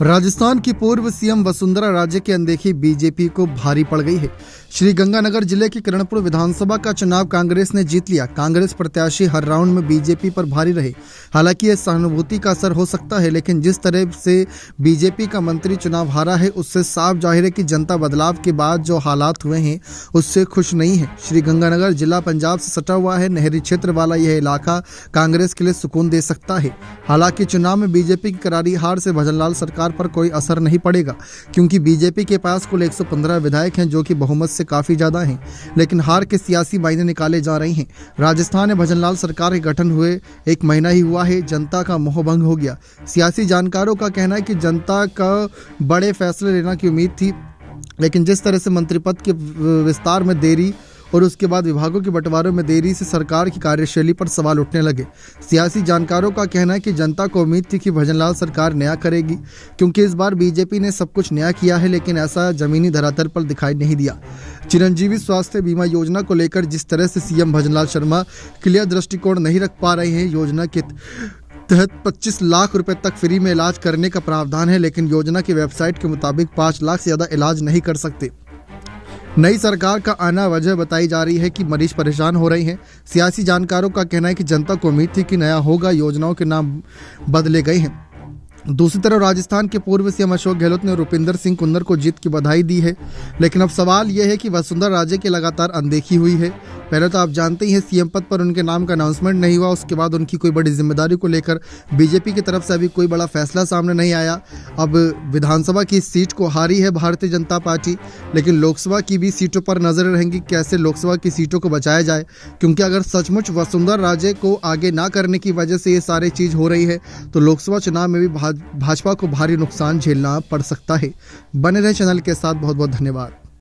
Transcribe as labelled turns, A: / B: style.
A: राजस्थान की पूर्व सीएम वसुंधरा राजे की अनदेखी बीजेपी को भारी पड़ गई है श्री गंगानगर जिले के करणपुर विधानसभा का चुनाव कांग्रेस ने जीत लिया कांग्रेस प्रत्याशी हर राउंड में बीजेपी पर भारी रहे हालांकि यह सहानुभूति का असर हो सकता है लेकिन जिस तरह से बीजेपी का मंत्री चुनाव हारा है उससे साफ जाहिर है कि जनता बदलाव के बाद जो हालात हुए हैं उससे खुश नहीं है श्री गंगानगर जिला पंजाब से सटा हुआ है नहरी क्षेत्र वाला यह इलाका कांग्रेस के लिए सुकून दे सकता है हालांकि चुनाव में बीजेपी की करारी हार से भजनलाल सरकार सरकार पर कोई असर नहीं पड़ेगा क्योंकि बीजेपी के पास कुल 115 विधायक हैं जो कि बहुमत से काफ़ी ज़्यादा हैं लेकिन हार के सियासी मायने निकाले जा रहे हैं राजस्थान में भजनलाल सरकार के गठन हुए एक महीना ही हुआ है जनता का मोहभंग हो गया सियासी जानकारों का कहना है कि जनता का बड़े फैसले लेना की उम्मीद थी लेकिन जिस तरह से मंत्री पद के विस्तार में देरी और उसके बाद विभागों के बंटवारों में देरी से सरकार की कार्यशैली पर सवाल उठने लगे सियासी जानकारों का कहना है कि जनता को उम्मीद थी कि भजनलाल सरकार नया करेगी क्योंकि इस बार बीजेपी ने सब कुछ नया किया है लेकिन ऐसा जमीनी धरातल पर दिखाई नहीं दिया चिरंजीवी स्वास्थ्य बीमा योजना को लेकर जिस तरह से सीएम भजनलाल शर्मा क्लियर दृष्टिकोण नहीं रख पा रहे हैं योजना के तहत 25 लाख रुपए तक फ्री में इलाज करने का प्रावधान है लेकिन योजना की वेबसाइट के मुताबिक 5 लाख से ज़्यादा इलाज नहीं कर सकते नई सरकार का आना वजह बताई जा रही है कि मरीज परेशान हो रहे हैं सियासी जानकारों का कहना है कि जनता को उम्मीद थी कि नया होगा योजनाओं के नाम बदले गए हैं दूसरी तरफ राजस्थान के पूर्व सीएम अशोक गहलोत ने रुपिंदर सिंह कुंदर को जीत की बधाई दी है लेकिन अब सवाल यह है कि वसुंधरा राजे की लगातार अनदेखी हुई है पहले तो आप जानते ही हैं सीएम पद पर उनके नाम का अनाउंसमेंट नहीं हुआ उसके बाद उनकी कोई बड़ी जिम्मेदारी को लेकर बीजेपी की तरफ से अभी कोई बड़ा फैसला सामने नहीं आया अब विधानसभा की सीट को हारी है भारतीय जनता पार्टी लेकिन लोकसभा की भी सीटों पर नजर रहेंगी कैसे लोकसभा की सीटों को बचाया जाए क्योंकि अगर सचमुच वसुंधरा राजे को आगे ना करने की वजह से ये सारी चीज हो रही है तो लोकसभा चुनाव में भी भाजपा को भारी नुकसान झेलना पड़ सकता है बने रहे चैनल के साथ बहुत बहुत धन्यवाद